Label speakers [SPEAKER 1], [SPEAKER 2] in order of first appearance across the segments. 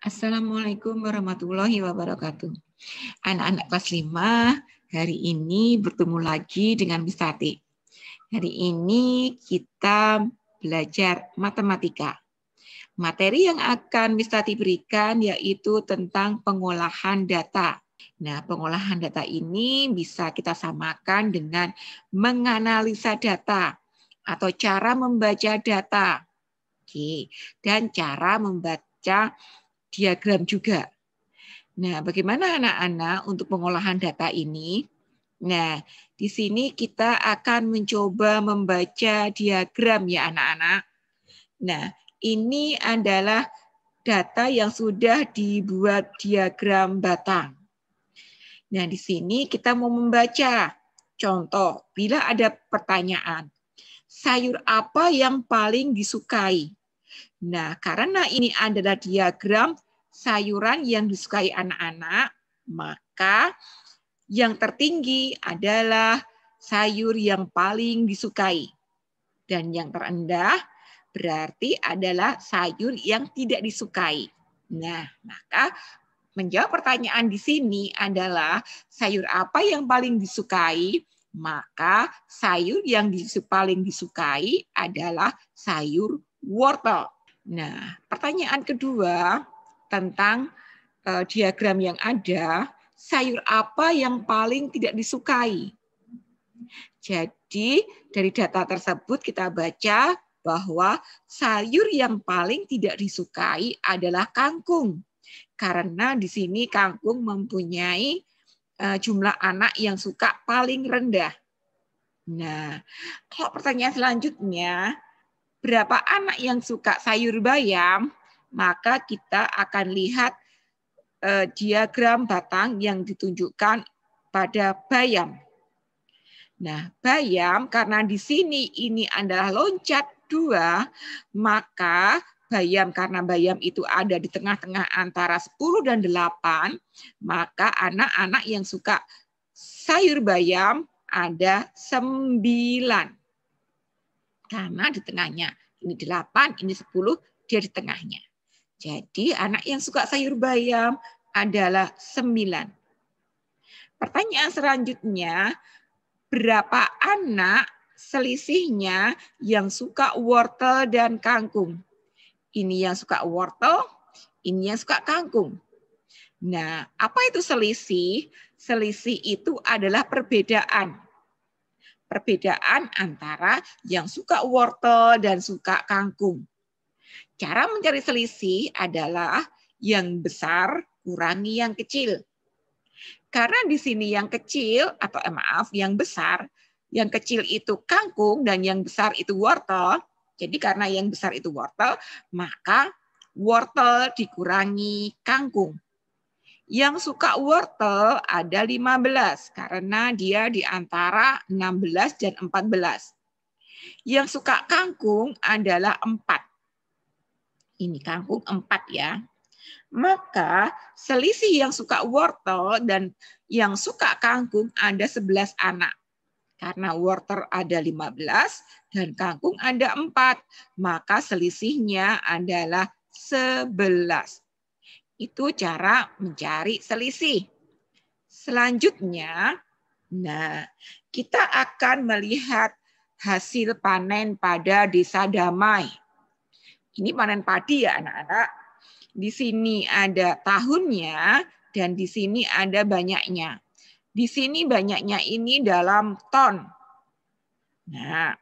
[SPEAKER 1] Assalamualaikum warahmatullahi wabarakatuh. Anak-anak kelas 5 hari ini bertemu lagi dengan Miss Hari ini kita belajar matematika. Materi yang akan Miss berikan yaitu tentang pengolahan data. Nah, pengolahan data ini bisa kita samakan dengan menganalisa data atau cara membaca data. Oke, dan cara membaca diagram juga. Nah, bagaimana anak-anak untuk pengolahan data ini? Nah, di sini kita akan mencoba membaca diagram ya anak-anak. Nah, ini adalah data yang sudah dibuat diagram batang. Nah, di sini kita mau membaca. Contoh, bila ada pertanyaan, sayur apa yang paling disukai? Nah, karena ini adalah diagram sayuran yang disukai anak-anak, maka yang tertinggi adalah sayur yang paling disukai. Dan yang terendah berarti adalah sayur yang tidak disukai. Nah, maka menjawab pertanyaan di sini adalah sayur apa yang paling disukai? Maka sayur yang paling disukai adalah sayur wortel. Nah, pertanyaan kedua tentang uh, diagram yang ada, sayur apa yang paling tidak disukai? Jadi, dari data tersebut kita baca bahwa sayur yang paling tidak disukai adalah kangkung. Karena di sini kangkung mempunyai uh, jumlah anak yang suka paling rendah. Nah, kalau pertanyaan selanjutnya, berapa anak yang suka sayur bayam, maka kita akan lihat eh, diagram batang yang ditunjukkan pada bayam. Nah, bayam karena di sini ini adalah loncat dua, maka bayam karena bayam itu ada di tengah-tengah antara 10 dan 8, maka anak-anak yang suka sayur bayam ada 9. Karena di tengahnya. Ini delapan, ini sepuluh, dia di tengahnya. Jadi anak yang suka sayur bayam adalah sembilan. Pertanyaan selanjutnya, berapa anak selisihnya yang suka wortel dan kangkung? Ini yang suka wortel, ini yang suka kangkung. Nah, apa itu selisih? Selisih itu adalah perbedaan perbedaan antara yang suka wortel dan suka kangkung. Cara mencari selisih adalah yang besar kurangi yang kecil. Karena di sini yang kecil atau eh, maaf yang besar, yang kecil itu kangkung dan yang besar itu wortel. Jadi karena yang besar itu wortel, maka wortel dikurangi kangkung. Yang suka wortel ada 15 karena dia di antara 16 dan 14. Yang suka kangkung adalah 4. Ini kangkung 4 ya. Maka selisih yang suka wortel dan yang suka kangkung ada 11 anak. Karena wortel ada 15 dan kangkung ada 4, maka selisihnya adalah 11. Itu cara mencari selisih. Selanjutnya, nah, kita akan melihat hasil panen pada desa Damai. Ini panen padi ya anak-anak. Di sini ada tahunnya dan di sini ada banyaknya. Di sini banyaknya ini dalam ton. Nah,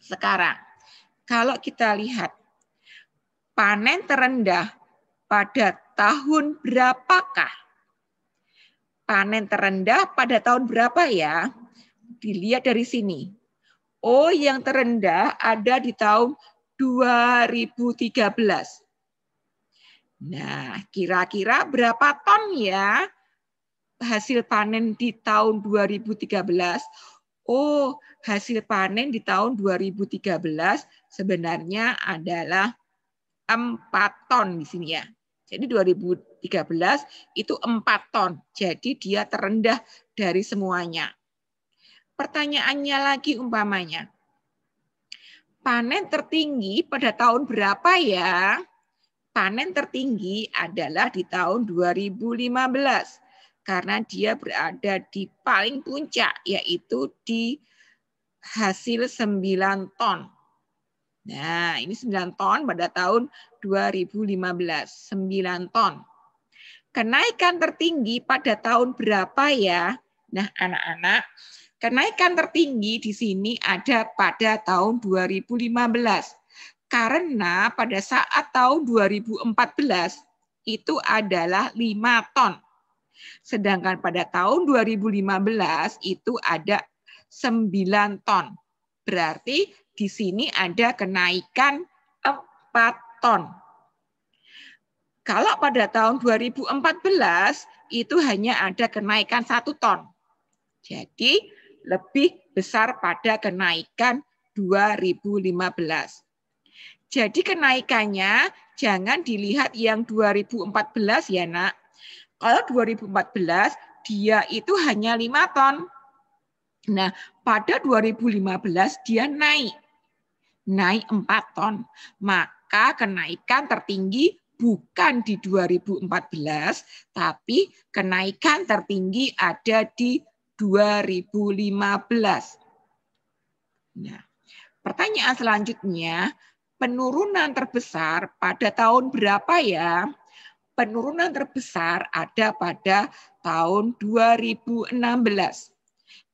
[SPEAKER 1] sekarang kalau kita lihat panen terendah pada tahun berapakah? Panen terendah pada tahun berapa ya? Dilihat dari sini. Oh, yang terendah ada di tahun 2013. Nah, kira-kira berapa ton ya hasil panen di tahun 2013? Oh, hasil panen di tahun 2013 sebenarnya adalah 4 ton di sini ya. Jadi 2013 itu 4 ton. Jadi dia terendah dari semuanya. Pertanyaannya lagi umpamanya. Panen tertinggi pada tahun berapa ya? Panen tertinggi adalah di tahun 2015 karena dia berada di paling puncak yaitu di hasil 9 ton Nah, ini 9 ton pada tahun 2015, 9 ton. Kenaikan tertinggi pada tahun berapa ya? Nah, anak-anak, kenaikan tertinggi di sini ada pada tahun 2015. Karena pada saat tahun 2014 itu adalah 5 ton. Sedangkan pada tahun 2015 itu ada 9 ton. Berarti di sini ada kenaikan 4 ton. Kalau pada tahun 2014 itu hanya ada kenaikan 1 ton. Jadi lebih besar pada kenaikan 2015. Jadi kenaikannya jangan dilihat yang 2014 ya nak. Kalau 2014 dia itu hanya 5 ton. Nah, pada 2015 dia naik naik 4 ton. Maka kenaikan tertinggi bukan di 2014, tapi kenaikan tertinggi ada di 2015. Nah, pertanyaan selanjutnya, penurunan terbesar pada tahun berapa ya? Penurunan terbesar ada pada tahun 2016.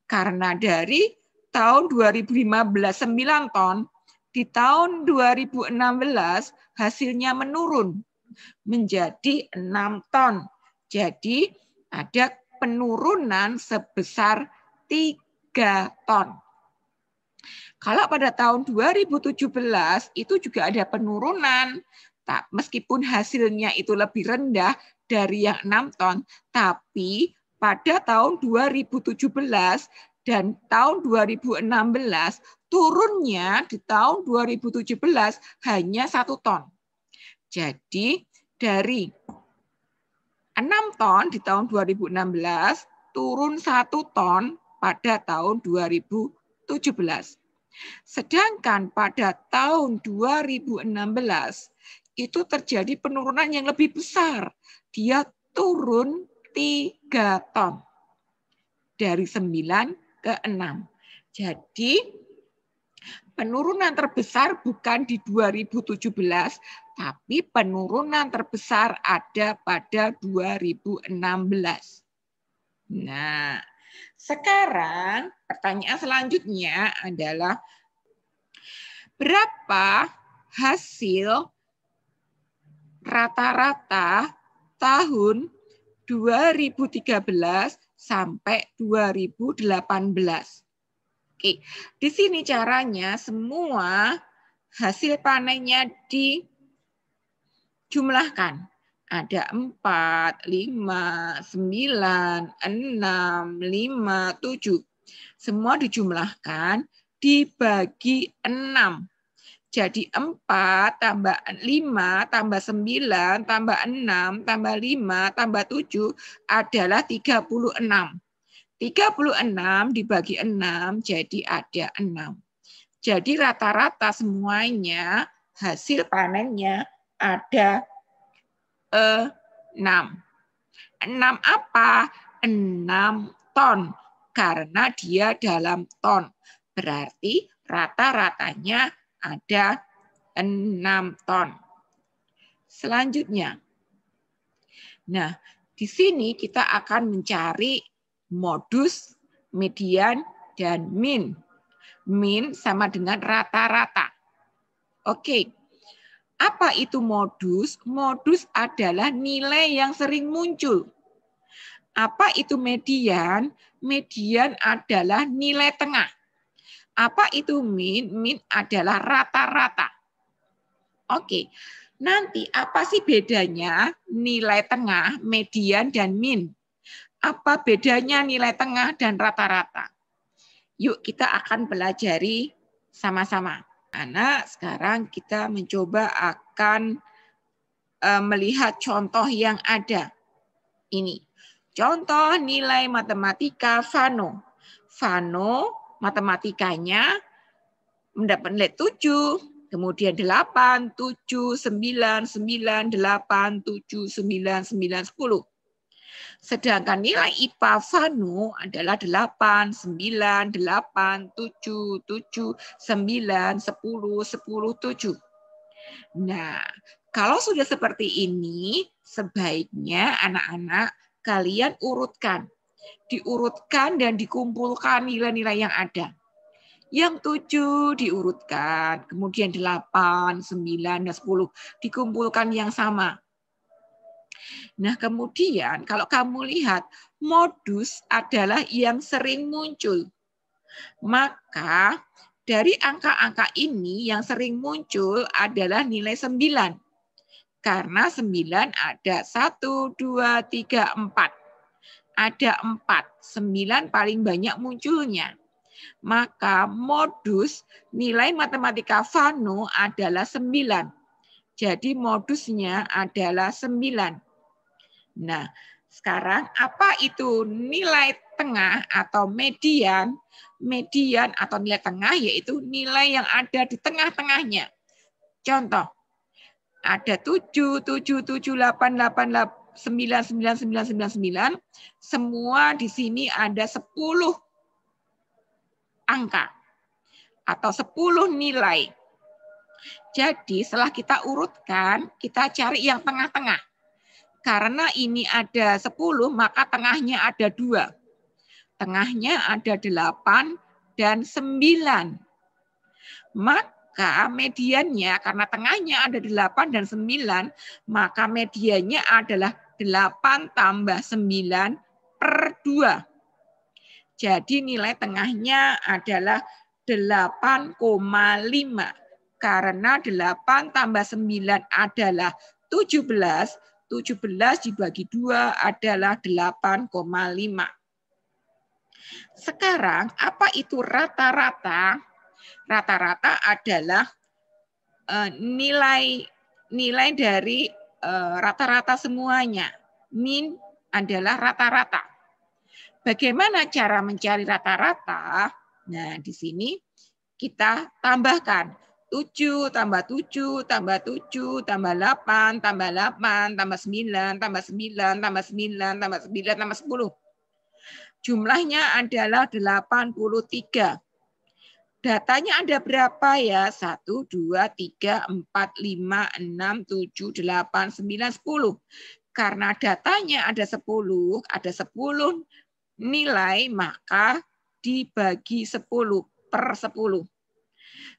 [SPEAKER 1] Karena dari tahun 2015 9 ton di tahun 2016 hasilnya menurun menjadi 6 ton. Jadi ada penurunan sebesar 3 ton. Kalau pada tahun 2017 itu juga ada penurunan, tak meskipun hasilnya itu lebih rendah dari yang 6 ton, tapi pada tahun 2017 dan tahun 2016 turunnya di tahun 2017 hanya satu ton. Jadi dari 6 ton di tahun 2016 turun satu ton pada tahun 2017. Sedangkan pada tahun 2016 itu terjadi penurunan yang lebih besar. Dia turun 3 ton dari 9 ke 6. Jadi Penurunan terbesar bukan di 2017, tapi penurunan terbesar ada pada 2016. Nah, sekarang pertanyaan selanjutnya adalah berapa hasil rata-rata tahun 2013 sampai 2018. Oke, Di sini caranya semua hasil panennya dijumlahkan. Ada 4, 5, 9, 6, 5, 7. Semua dijumlahkan dibagi 6. Jadi 4 tambah 5 tambah 9 tambah 6 tambah 5 tambah 7 adalah 36. 36 dibagi 6 jadi ada 6. Jadi rata-rata semuanya hasil panennya ada 6. Eh, 6 apa? 6 ton karena dia dalam ton. Berarti rata-ratanya ada 6 ton. Selanjutnya. Nah, di sini kita akan mencari modus, median, dan min. Min sama dengan rata-rata. Oke, apa itu modus? Modus adalah nilai yang sering muncul. Apa itu median? Median adalah nilai tengah. Apa itu min? Min adalah rata-rata. Oke, nanti apa sih bedanya nilai tengah, median, dan min? Apa bedanya nilai tengah dan rata-rata? Yuk kita akan belajari sama-sama. Anak, sekarang kita mencoba akan e, melihat contoh yang ada. Ini, contoh nilai matematika Fano. Fano matematikanya mendapat nilai 7, kemudian 8, 7, 9, 9, 8, 7, 9, 9, 10. Sedangkan nilai IPA Vanu adalah 8, 9, 8, 7, 7, 9, 10, 10, 7. Nah, kalau sudah seperti ini, sebaiknya anak-anak kalian urutkan. Diurutkan dan dikumpulkan nilai-nilai yang ada. Yang 7 diurutkan, kemudian 8, 9, dan 10 Dikumpulkan yang sama Nah, kemudian kalau kamu lihat modus adalah yang sering muncul. Maka dari angka-angka ini yang sering muncul adalah nilai 9. Karena 9 ada 1, 2, 3, 4. Ada 4. 9 paling banyak munculnya. Maka modus nilai matematika Fano adalah 9. Jadi modusnya adalah 9. Nah, sekarang apa itu nilai tengah atau median? Median atau nilai tengah yaitu nilai yang ada di tengah-tengahnya. Contoh, ada 7, 7, 7, 8, 8, 8, 9, 9, 9, 9, 9. Semua di sini ada 10 angka atau 10 nilai. Jadi setelah kita urutkan, kita cari yang tengah-tengah. Karena ini ada 10, maka tengahnya ada dua. Tengahnya ada 8 dan 9. Maka mediannya, karena tengahnya ada 8 dan 9, maka medianya adalah 8 tambah 9 per 2. Jadi nilai tengahnya adalah 8,5 karena 8 tambah 9 adalah 17, 17 dibagi 2 adalah 8,5. Sekarang apa itu rata-rata? Rata-rata adalah eh, nilai nilai dari eh, rata-rata semuanya. Min adalah rata-rata. Bagaimana cara mencari rata-rata? Nah, di sini kita tambahkan 7, tambah 7, tambah 7, tambah 8, tambah 8, tambah 9, tambah 9, tambah 9, tambah 9, tambah 10. Jumlahnya adalah 83. Datanya ada berapa ya? 1, 2, 3, 4, 5, 6, 7, 8, 9, 10. Karena datanya ada 10, ada 10 nilai, maka dibagi 10 per 10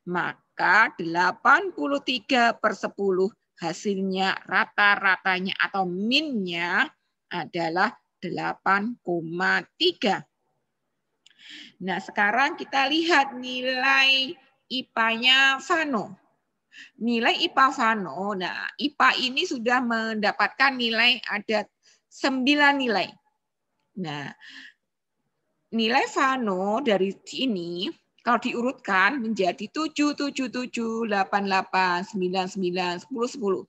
[SPEAKER 1] maka 83 per 10 hasilnya rata-ratanya atau minnya adalah 8,3. Nah, sekarang kita lihat nilai IPA-nya Vano. Nilai IPA Vano, nah IPA ini sudah mendapatkan nilai ada 9 nilai. Nah, nilai Vano dari sini kalau diurutkan menjadi 7, 7, 7, 8, 8, 9, 9, 10, 10.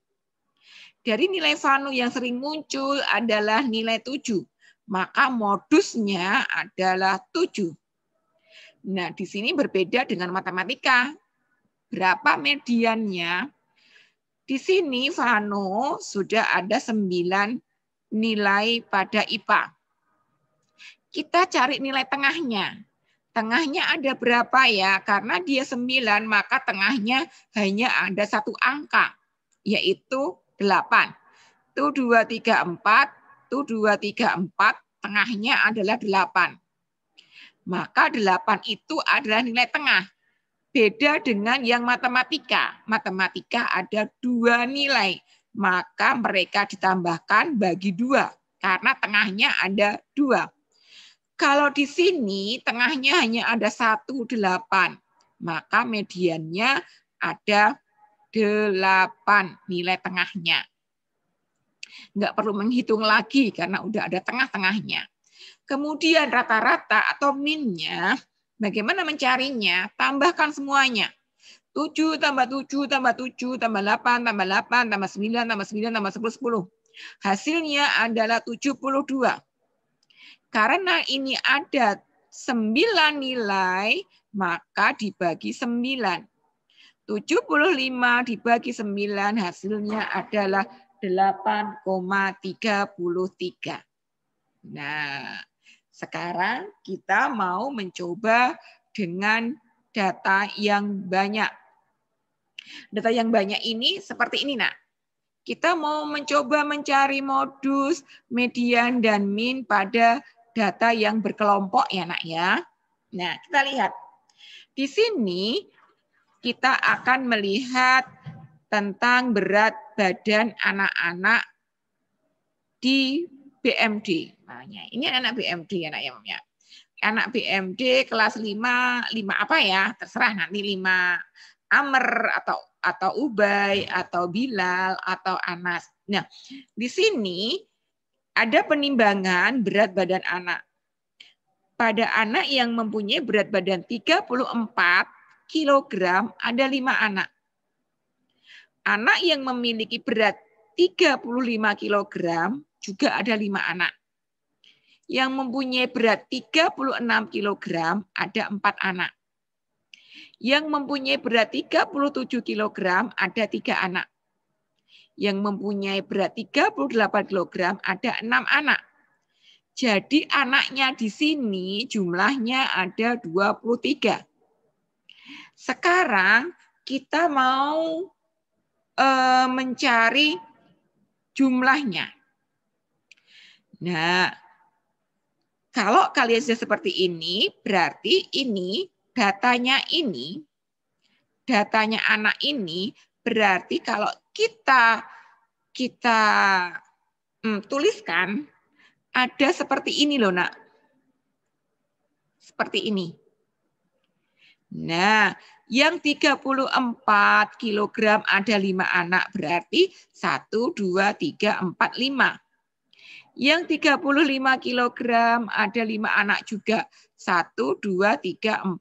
[SPEAKER 1] Dari nilai Vanu yang sering muncul adalah nilai 7, maka modusnya adalah 7. Nah, di sini berbeda dengan matematika. Berapa mediannya? Di sini Fano sudah ada 9 nilai pada IPA. Kita cari nilai tengahnya Tengahnya ada berapa ya? Karena dia 9, maka tengahnya hanya ada satu angka, yaitu 8. Itu 2, 3, 4, itu 2, 3, 4, tengahnya adalah 8. Maka 8 itu adalah nilai tengah. Beda dengan yang matematika. Matematika ada dua nilai, maka mereka ditambahkan bagi dua, karena tengahnya ada dua kalau di sini tengahnya hanya ada 18, Maka mediannya ada 8 nilai tengahnya. Nggak perlu menghitung lagi karena udah ada tengah-tengahnya. Kemudian rata-rata atau minnya, bagaimana mencarinya? Tambahkan semuanya. 7 tambah 7 tambah 7 tambah 8 tambah 8 tambah 9 tambah 9 tambah 10 10. Hasilnya adalah 72. Karena ini ada sembilan nilai, maka dibagi sembilan. 75 dibagi 9 hasilnya adalah 8,33. Nah, sekarang kita mau mencoba dengan data yang banyak. Data yang banyak ini seperti ini, nak. Kita mau mencoba mencari modus, median, dan min pada data yang berkelompok ya nak ya. Nah, kita lihat. Di sini kita akan melihat tentang berat badan anak-anak di BMD. Nah, ya, ini anak BMD ya nak ya. ya. Anak BMD kelas 5, 5 apa ya? Terserah nanti 5 Amer atau atau Ubay atau Bilal atau Anas. Nah, di sini ada penimbangan berat badan anak. Pada anak yang mempunyai berat badan 34 kg ada lima anak. Anak yang memiliki berat 35 kg juga ada lima anak. Yang mempunyai berat 36 kg ada empat anak. Yang mempunyai berat 37 kg ada tiga anak yang mempunyai berat 38 kg ada enam anak. Jadi anaknya di sini jumlahnya ada 23. Sekarang kita mau e, mencari jumlahnya. Nah, kalau kalian sudah seperti ini, berarti ini datanya ini, datanya anak ini, berarti kalau kita kita hmm, tuliskan ada seperti ini loh nak. Seperti ini. Nah, yang 34 kg ada 5 anak berarti 1, 2, 3, 4, 5. Yang 35 kg ada 5 anak juga. 1, 2, 3,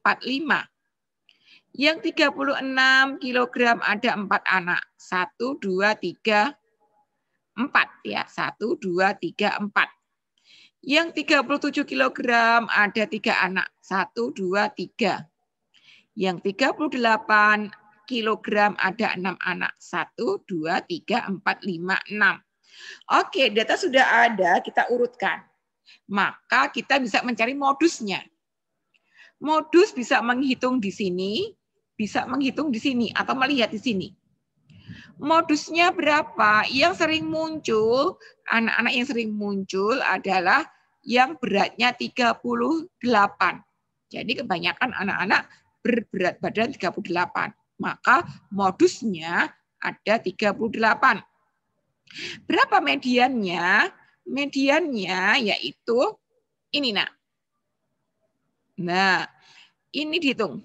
[SPEAKER 1] 4, 5. Yang 36 kg ada empat anak. Satu, dua, tiga, empat ya. Satu, dua, tiga, empat. Yang 37 kg ada tiga anak. Satu, dua, tiga. Yang 38 kg ada enam anak. Satu, dua, tiga, empat, lima, enam. Oke, data sudah ada, kita urutkan. Maka kita bisa mencari modusnya. Modus bisa menghitung di sini, bisa menghitung di sini atau melihat di sini. Modusnya berapa? Yang sering muncul, anak-anak yang sering muncul adalah yang beratnya 38. Jadi kebanyakan anak-anak berberat badan 38. Maka modusnya ada 38. Berapa mediannya? Mediannya yaitu ini, nak. Nah, ini dihitung.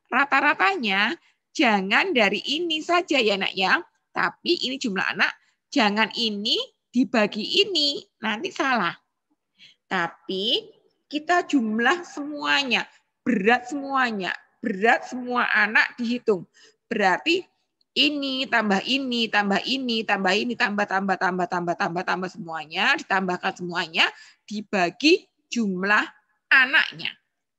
[SPEAKER 1] rata-ratanya jangan dari ini saja ya nak ya. Tapi ini jumlah anak, jangan ini dibagi ini, nanti salah. Tapi kita jumlah semuanya, berat semuanya, berat semua anak dihitung. Berarti ini tambah ini tambah ini tambah ini tambah tambah tambah tambah tambah tambah semuanya ditambahkan semuanya dibagi jumlah anaknya.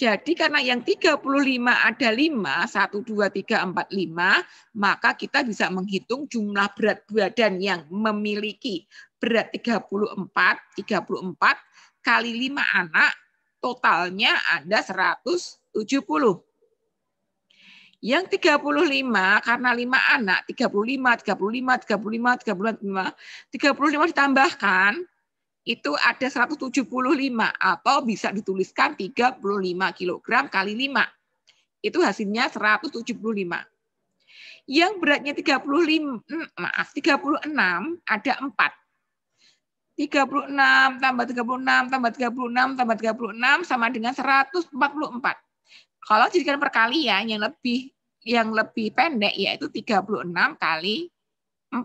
[SPEAKER 1] Jadi karena yang 35 ada 5, 1, 2, 3, 4, 5, maka kita bisa menghitung jumlah berat badan yang memiliki berat 34, 34 kali 5 anak, totalnya ada 170. Yang 35 karena 5 anak, 35, 35, 35, 35, 35, 35 ditambahkan itu ada 175 atau bisa dituliskan 35 kg kali 5. Itu hasilnya 175. Yang beratnya 35, mm, maaf, 36 ada 4. 36 tambah 36 tambah 36 tambah 36 sama dengan 144. Kalau jadikan perkalian ya, yang lebih yang lebih pendek yaitu 36 kali 4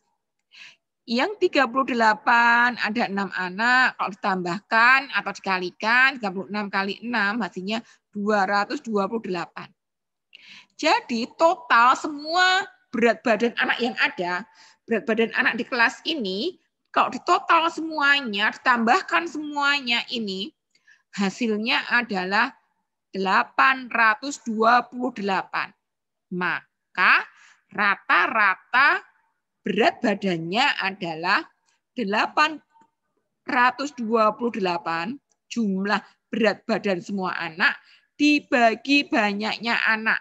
[SPEAKER 1] yang 38 ada 6 anak, kalau ditambahkan atau dikalikan 36 kali 6 hasilnya 228. Jadi total semua berat badan anak yang ada, berat badan anak di kelas ini kalau ditotal semuanya, ditambahkan semuanya ini hasilnya adalah 828. Maka rata-rata berat badannya adalah 828 jumlah berat badan semua anak dibagi banyaknya anak.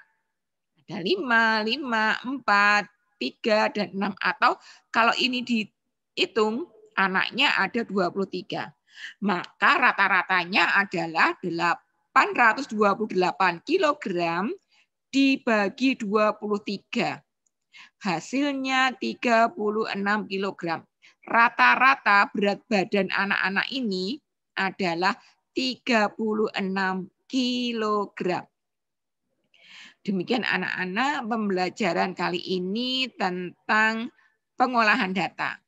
[SPEAKER 1] Ada 5, 5, 4, 3, dan 6. Atau kalau ini dihitung, anaknya ada 23. Maka rata-ratanya adalah 828 kg dibagi 23. Hasilnya 36 kg. Rata-rata berat badan anak-anak ini adalah 36 kg. Demikian anak-anak pembelajaran kali ini tentang pengolahan data.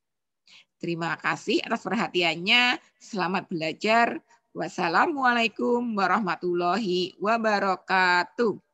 [SPEAKER 1] Terima kasih atas perhatiannya. Selamat belajar. Wassalamualaikum warahmatullahi wabarakatuh.